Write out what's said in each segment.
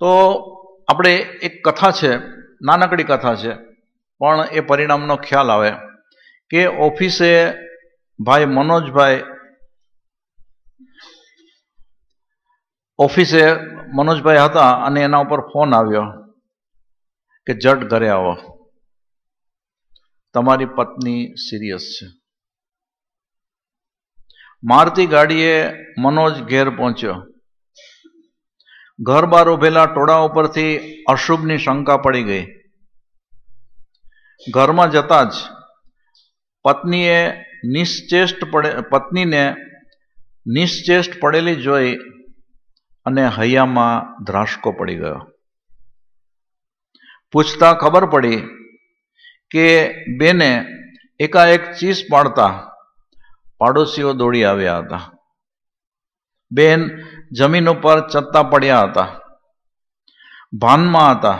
તો આપણે એક કથા છે નાનકડી કથા છે પણ એ પરિણામનો ખ્યાલ આવે કે ઓફિસે ભાઈ મનોજભાઈ ઓફિસે મનોજભાઈ હતા અને એના ઉપર ફોન આવ્યો કે જટ ઘરે આવો તમારી પત્ની સિરિયસ છે મારતી ગાડીએ મનોજ ઘેર પહોંચ્યો ઘર બહાર ઉભેલા ટોળા ઉપરથી અશુભની શંકા પડી ગઈ ઘરમાં જતા જ પત્નીએ નિશ્ચેષ્ટ પડે પત્નીને નિશ્ચેષ્ટ પડેલી જોઈ અને હૈયામાં ધ્રાસકો પડી ગયો પૂછતા ખબર પડી કે બેને એકાએક ચીસ પાડતા પાડોશીઓ દોડી આવ્યા હતા બેન જમીન ઉપર ચત્તા પડ્યા હતા ભાનમાં હતા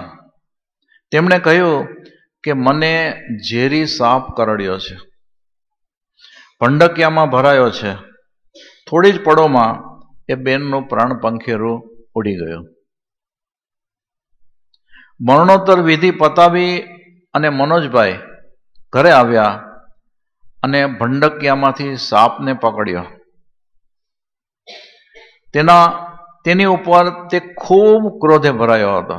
તેમણે કહ્યું કે મને ઝેરી સાફ કરડ્યો છે ભંડકિયામાં ભરાયો છે થોડી જ પળોમાં એ બેનનું પ્રાણ પંખેરું ઉડી ગયું મરણોત્તર વિધિ પતાવી અને મનોજભાઈ ઘરે આવ્યા અને ભંડકિયામાંથી સાપને પકડ્યો તેના તેની ઉપર તે ખૂબ ક્રોધે ભરાયો હતો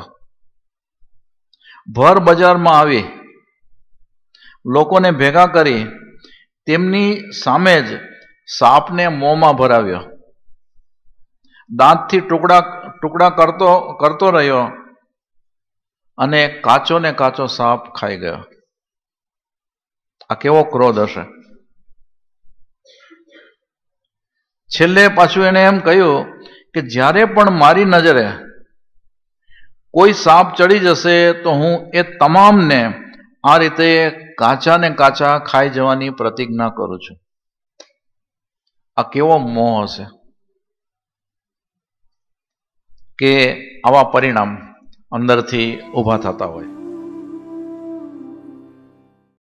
ભર બજારમાં આવી લોકોને ભેગા કરી તેમની સામે જ સાપને મોંમાં ભરાવ્યો દાંતથી ટુકડા ટુકડા કરતો કરતો રહ્યો અને કાચો ને કાચો સાપ ખાઈ ગયો આ કેવો ક્રોધ હશે છેલ્લે પાછું એને એમ કહ્યું કે જ્યારે પણ મારી નજરે કોઈ સાપ ચડી જશે તો હું એ તમામને આ રીતે કાચા ને કાચા ખાઈ જવાની પ્રતિજ્ઞા કરું છું આ કેવો મોહ હશે કે આવા પરિણામ અંદરથી ઊભા થતા હોય